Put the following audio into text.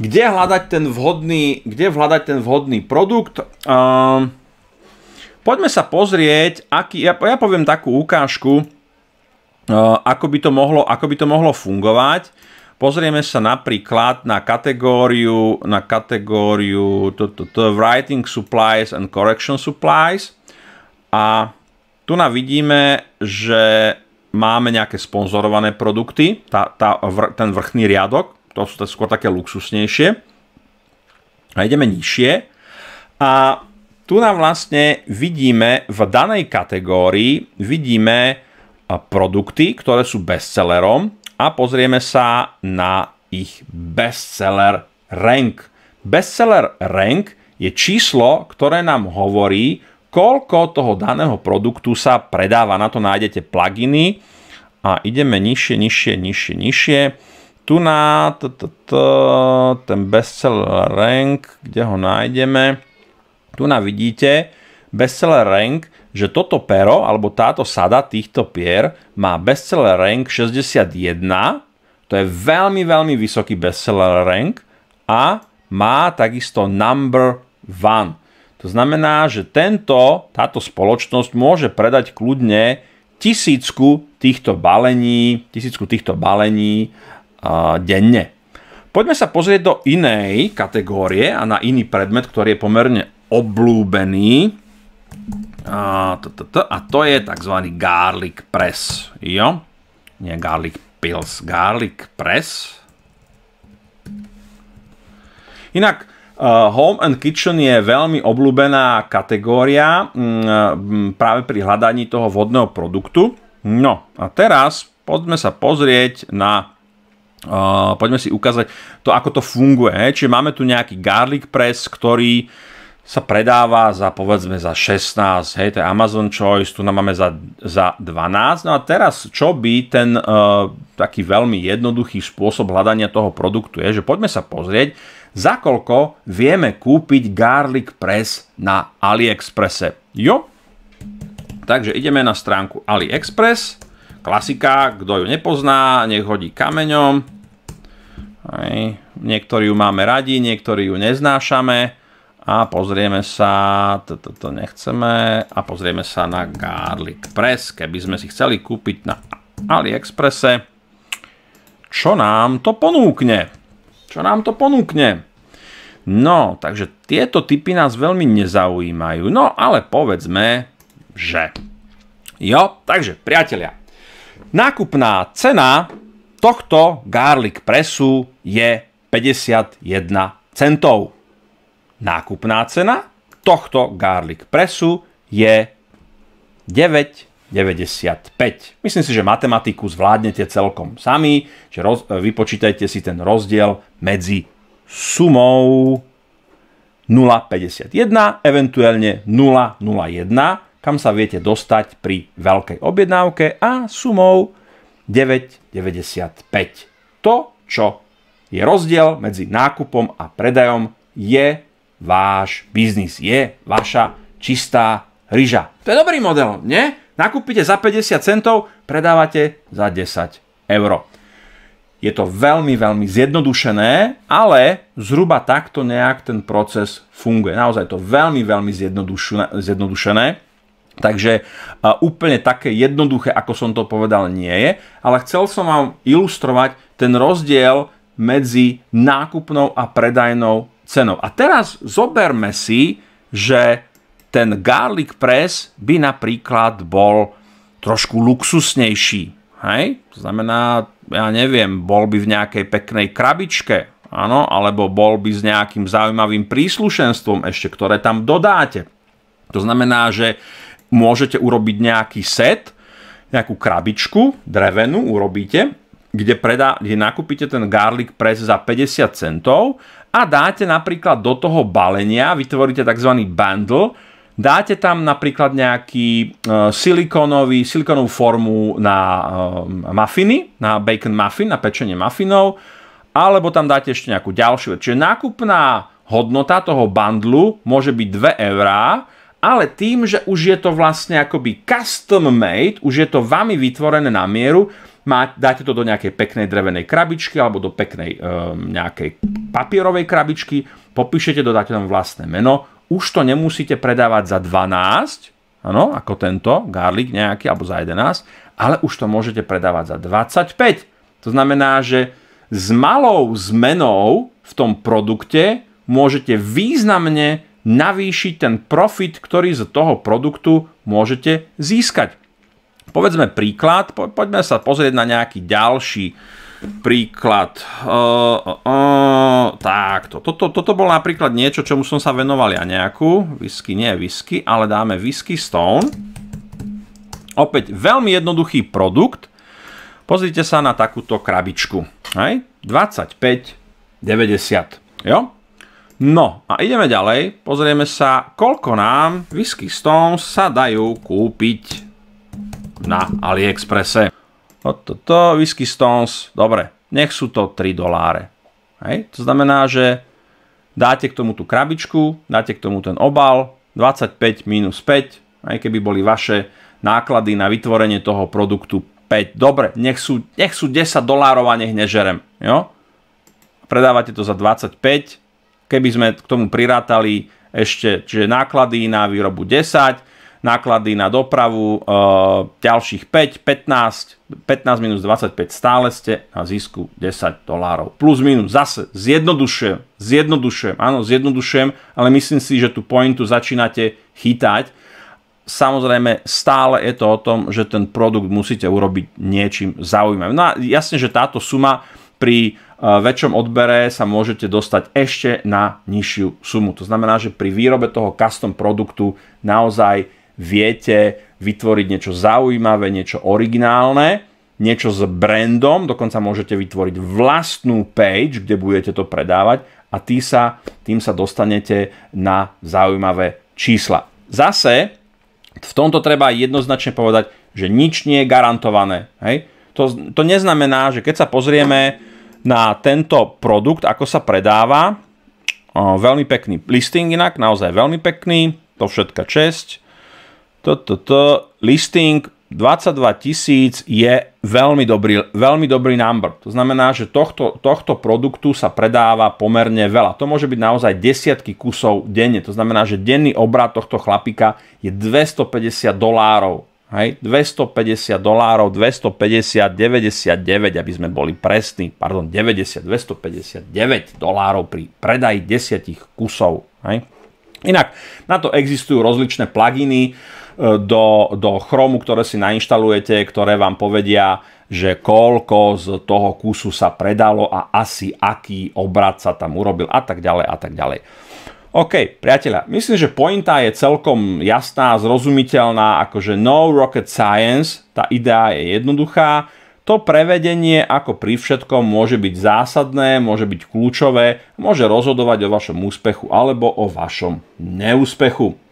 kde hľadať ten vhodný, kde hľadať ten vhodný produkt. Um, poďme sa pozrieť, aký, ja, ja poviem takú ukážku, uh, ako, by to mohlo, ako by to mohlo fungovať. Pozrieme sa napríklad na kategóriu, na kategóriu to, to, to, Writing Supplies and Correction Supplies a tu na vidíme, že máme nejaké sponzorované produkty, tá, tá, ten vrchný riadok to sú skôr také luxusnejšie. A ideme nižšie. A tu nám vlastne vidíme v danej kategórii, vidíme produkty, ktoré sú bestsellerom a pozrieme sa na ich bestseller rank. Bestseller rank je číslo, ktoré nám hovorí, koľko toho daného produktu sa predáva. Na to nájdete pluginy a ideme nižšie, nižšie, nižšie, nižšie tu na t, t, t, ten bestseller rank, kde ho nájdeme, tu na vidíte bestseller rank, že toto pero, alebo táto sada týchto pier má bestseller rank 61, to je veľmi, veľmi vysoký bestseller rank a má takisto number one. To znamená, že tento, táto spoločnosť môže predať kľudne tisícku týchto balení, tisícku týchto balení denne. Poďme sa pozrieť do inej kategórie a na iný predmet, ktorý je pomerne oblúbený. A to, je tzv. garlic press. Jo? Nie garlic pills, garlic press. Inak e, Home and Kitchen je veľmi obľúbená kategória mm, e, práve pri hľadaní toho vodného produktu. No a teraz poďme sa pozrieť na Uh, poďme si ukázať to, ako to funguje. Čiže máme tu nejaký garlic press, ktorý sa predáva za povedzme za 16, hej, to je Amazon Choice, tu nám máme za, za 12. No a teraz, čo by ten uh, taký veľmi jednoduchý spôsob hľadania toho produktu je, že poďme sa pozrieť, za koľko vieme kúpiť garlic press na AliExpresse. Jo, takže ideme na stránku AliExpress, klasika, kto ju nepozná, nech hodí kameňom. Aj. Niektorí ju máme radi, niektorí ju neznášame a pozrieme sa, toto to nechceme a pozrieme sa na Garlic Press, keby sme si chceli kúpiť na AliExpresse. Čo nám to ponúkne? Čo nám to ponúkne? No, takže tieto typy nás veľmi nezaujímajú. No, ale povedzme, že... Jo, takže priatelia, nákupná cena tohto garlic presu je 51 centov. Nákupná cena tohto garlic presu je 9,95. Myslím si, že matematiku zvládnete celkom sami, že roz, e, vypočítajte si ten rozdiel medzi sumou 0,51, eventuálne 0,01, kam sa viete dostať pri veľkej objednávke a sumou 9,95. To, čo je rozdiel medzi nákupom a predajom, je váš biznis, je vaša čistá ryža. To je dobrý model, nie? Nakúpite za 50 centov, predávate za 10 eur. Je to veľmi, veľmi zjednodušené, ale zhruba takto nejak ten proces funguje. Naozaj to veľmi, veľmi zjednodušené. Takže úplne také jednoduché, ako som to povedal, nie je, ale chcel som vám ilustrovať ten rozdiel medzi nákupnou a predajnou cenou. A teraz zoberme si, že ten garlic press by napríklad bol trošku luxusnejší. Hej? To znamená, ja neviem, bol by v nejakej peknej krabičke, áno, alebo bol by s nejakým zaujímavým príslušenstvom ešte, ktoré tam dodáte. To znamená, že môžete urobiť nejaký set, nejakú krabičku drevenú urobíte, kde, predá, kde nakúpite ten garlic press za 50 centov a dáte napríklad do toho balenia, vytvoríte tzv. bundle, dáte tam napríklad nejaký e, silikonový, silikonovú formu na e, muffiny, na bacon muffin, na pečenie muffinov, alebo tam dáte ešte nejakú ďalšiu vec. Čiže nákupná hodnota toho bandlu môže byť 2 eurá, ale tým, že už je to vlastne akoby custom made, už je to vami vytvorené na mieru, má, dáte to do nejakej peknej drevenej krabičky alebo do peknej um, nejakej papierovej krabičky, popíšete, dodáte tam vlastné meno, už to nemusíte predávať za 12, ano, ako tento, garlic nejaký, alebo za 11, ale už to môžete predávať za 25. To znamená, že s malou zmenou v tom produkte môžete významne navýšiť ten profit, ktorý z toho produktu môžete získať. Povedzme príklad, po, poďme sa pozrieť na nejaký ďalší príklad. Uh, uh, takto, toto, toto bolo napríklad niečo, čomu som sa venoval ja nejakú. Whisky, nie whisky, ale dáme whisky stone. Opäť veľmi jednoduchý produkt. Pozrite sa na takúto krabičku. Hej? 25, 90. Jo? No a ideme ďalej, pozrieme sa, koľko nám whisky stones sa dajú kúpiť na Aliexpresse. Toto, whisky stones, dobre, nech sú to 3 doláre. Hej? To znamená, že dáte k tomu tú krabičku, dáte k tomu ten obal, 25 minus 5, aj keby boli vaše náklady na vytvorenie toho produktu 5. Dobre, nech sú, nech sú 10 dolárov a nech nežerem. Jo? Predávate to za 25 keby sme k tomu prirátali ešte čiže náklady na výrobu 10, náklady na dopravu e, ďalších 5, 15, 15 minus 25 stále ste na zisku 10 dolárov. Plus minus zase zjednodušujem, zjednodušujem, áno, zjednodušujem, ale myslím si, že tú pointu začínate chytať. Samozrejme, stále je to o tom, že ten produkt musíte urobiť niečím zaujímavým. No a jasne, že táto suma pri väčšom odbere sa môžete dostať ešte na nižšiu sumu. To znamená, že pri výrobe toho custom produktu naozaj viete vytvoriť niečo zaujímavé, niečo originálne, niečo s brandom, dokonca môžete vytvoriť vlastnú page, kde budete to predávať a tý sa, tým sa dostanete na zaujímavé čísla. Zase v tomto treba jednoznačne povedať, že nič nie je garantované. Hej? To, to neznamená, že keď sa pozrieme na tento produkt, ako sa predáva. Veľmi pekný listing inak, naozaj veľmi pekný, to všetka česť. Toto to, listing 22 tisíc je veľmi dobrý, veľmi dobrý number. To znamená, že tohto, tohto produktu sa predáva pomerne veľa. To môže byť naozaj desiatky kusov denne. To znamená, že denný obrad tohto chlapika je 250 dolárov Hej, 250 dolárov, 250, 99, aby sme boli presní, pardon, 90, 259 dolárov pri predaji 10 kusov. Hej. Inak, na to existujú rozličné pluginy e, do, do Chromu, ktoré si nainštalujete, ktoré vám povedia, že koľko z toho kusu sa predalo a asi aký obrad sa tam urobil a tak ďalej a tak ďalej. OK, priateľa, myslím, že pointa je celkom jasná, zrozumiteľná, akože no rocket science, tá idea je jednoduchá, to prevedenie ako pri všetkom môže byť zásadné, môže byť kľúčové, môže rozhodovať o vašom úspechu alebo o vašom neúspechu.